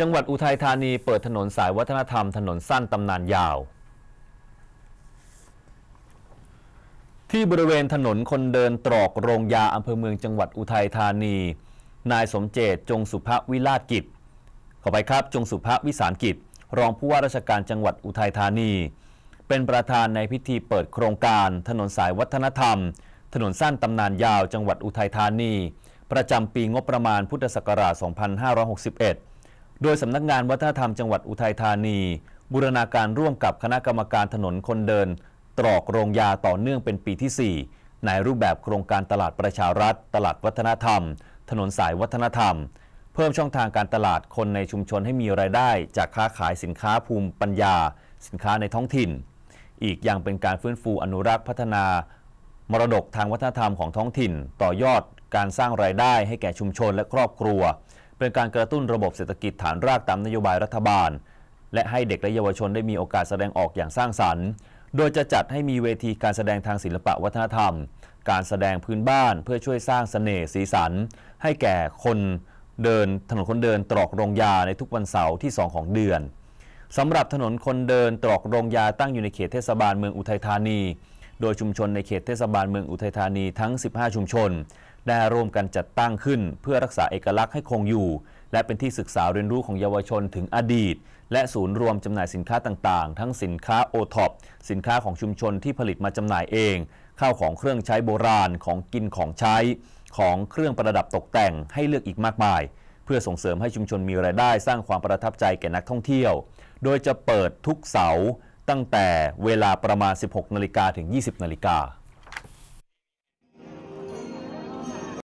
จังหวัดอุทัยธานีเปิดถนนสายวัฒนธรรมถนนสั้นตำนานยาว ที่บริเวณถนนคนเดินตรอกโรงยาอำเภอเมืองจังหวัดอุทัยธานี นายสมเจตจงสุภวิราชกิจขอไปครับจงสุภวิสารกิจ รองผู้ว่าราชการจังหวัดอุทัยธานี เป็นประธานในพิธีเปิดโครงการถนนสายวัฒนธรรม ถนนสั้นตำนานยาว จังหวัดอุทัยธานี ประจำปีงบประมาณพุทธศักราช 2561โดยสำนักงานวัฒนธรรม จังหวัดอุทัยธานี บูรณาการร่วมกับคณะกรรมการถนนคนเดิน ตรอกโรงยาต่อเนื่องเป็นปีที่ 4 ในรูปแบบโครงการตลาดประชารัฐ ตลาดวัฒนธรรม ถนนสายวัฒนธรรม เพิ่มช่องทางการตลาดคนในชุมชนให้มีรายได้ จากค้าขายสินค้าภูมิปัญญา สินค้าในท้องถิ่น อีกอย่างเป็นการฟื้นฟูอนุรักษ์พัฒนา มรดกทางวัฒนธรรมของท้องถิ่น ต่อยอดการสร้างรายได้ให้แก่ชุมชนและครอบครัวเป็นการกระตุ้นระบบเศรษฐกิจฐานรากตามนโยบายรัฐบาล และให้เด็กและเยาวชนได้มีโอกาสแสดงออกอย่างสร้างสรรค์ โดยจะจัดให้มีเวทีการแสดงทางศิลปะวัฒนธรรม การแสดงพื้นบ้านเพื่อช่วยสร้างสเสน่ห์สีสัน ให้แก่คนเดินถนนคนเดินตรอกโรงยาในทุกวันเสาร์ที่ 2 ของเดือนสำหรับถนนคนเดินตรอกโรงยาตั้งอยู่ในเขตเทศบาลเมืองอุทัยธานี โดยชุมชนในเขตเทศบาลเมืองอุทัยธานีทั้ง 15 ชุมชนได้ร่วมกันจัดตั้งขึ้น เพื่อรักษาเอกลักษณ์ให้คงอยู่ และเป็นที่ศึกษาเรียนรู้ของเยาวชนถึงอดีต และศูนย์รวมจำหน่ายสินค้าต่างๆทั้งสินค้าโอท็อปสินค้าของชุมชนที่ผลิตมาจำหน่ายเองข้าวของเครื่องใช้โบราณของกินของใช้ ของเครื่องประดับตกแต่งให้เลือกอีกมากมาย เพื่อส่งเสริมให้ชุมชนมีรายได้สร้างความประทับใจแก่นักท่องเที่ยว โดยจะเปิดทุกเสาร์ตั้งแต่เวลาประมาณ 16 นาฬิกาถึง 20 นาฬิกา